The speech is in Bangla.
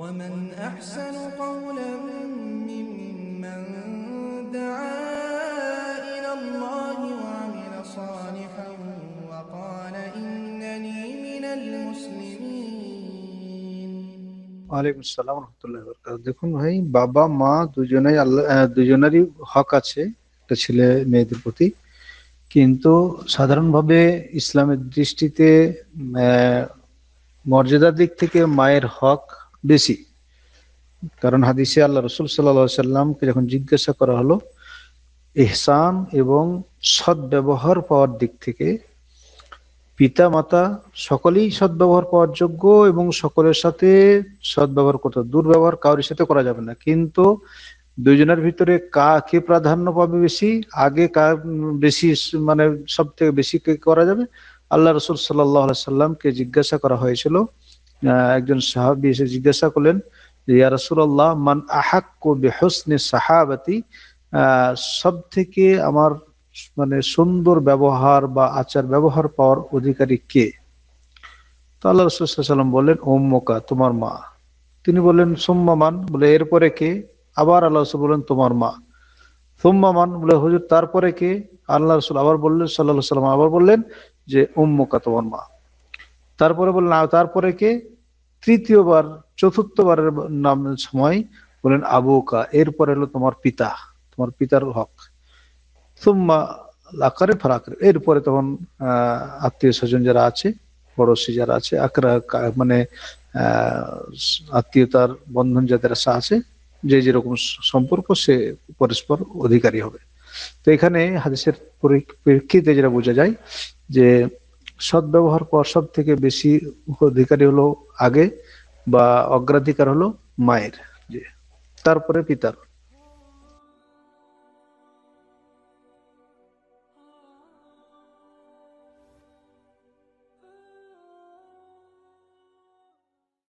ومن أحسن قولا ممن دعا إلى الله وعمل صالحا وقال إنني من المسلمين ওয়ালাইকুম আসসালাম রহমতুল্লাহ বরকাত দেখুন ভাই বাবা মা দুজনেই দুজনেরই হক আছে একটা ছেলে মেয়েদের প্রতি কিন্তু সাধারণভাবে ইসলামের দৃষ্টিতে মর্যাদার দিক থেকে মায়ের হক বেশি কারণ হাদিসে আল্লাহ রসুল সাল্লা সাল্লামকে যখন জিজ্ঞাসা করা হলো এহসান এবং সৎ ব্যবহার পাওয়ার দিক থেকে পিতা মাতা সকলেই সৎ ব্যবহার পাওয়ার যোগ্য এবং সকলের সাথে সৎ ব্যবহার করতে দুর্ব্যবহার কারোর সাথে করা যাবে না কিন্তু দুজনের ভিতরে কা কে প্রাধান্য পাবে বেশি আগে কার বেশি মানে সব থেকে বেশি কে করা যাবে আল্লাহ রসুল সাল্লাহ সাল্লামকে জিজ্ঞাসা করা হয়েছিল একজন সাহাবি এসে জিজ্ঞাসা করলেন ইয়া মান আহাক্কু বেহসনে সাহাবাতি সব থেকে আমার মানে সুন্দর ব্যবহার বা আচার ব্যবহার পাওয়ার অধিকারী কে তো আল্লাহ রসুলাম বললেন ওম্মকা তোমার মা তিনি বললেন সোম্মামান বলে এরপরে কে আবার আল্লাহ রসুল বললেন তোমার মা সোম্মামান বলে হুজুর তারপরে কে আল্লাহ রসুল আবার বললেন সাল্লাহ সাল্লাম আবার বললেন যে উম্মকা তোমার মা তারপরে বললেন তারপরে কে তৃতীয়বার চতুর্থবারের নাম সময় বলেন আবুকা এরপরে হলো তোমার পিতা তোমার পিতার হক সুম্মা আকারে ফারাকারে এরপরে তখন আত্মীয় স্বজন যারা আছে পড়োশি যারা আছে আকরা মানে আত্মীয়তার বন্ধন যাদের আছে যে যেরকম সম্পর্ক সে পরস্পর অধিকারী হবে তো এখানে হাদিসের পরিপ্রেক্ষিতে যেটা বোঝা যায় যে সৎ ব্যবহার পাওয়ার সব থেকে বেশি অধিকারী হলো আগে বা অগ্রাধিকার হলো মায়ের তারপরে পিতার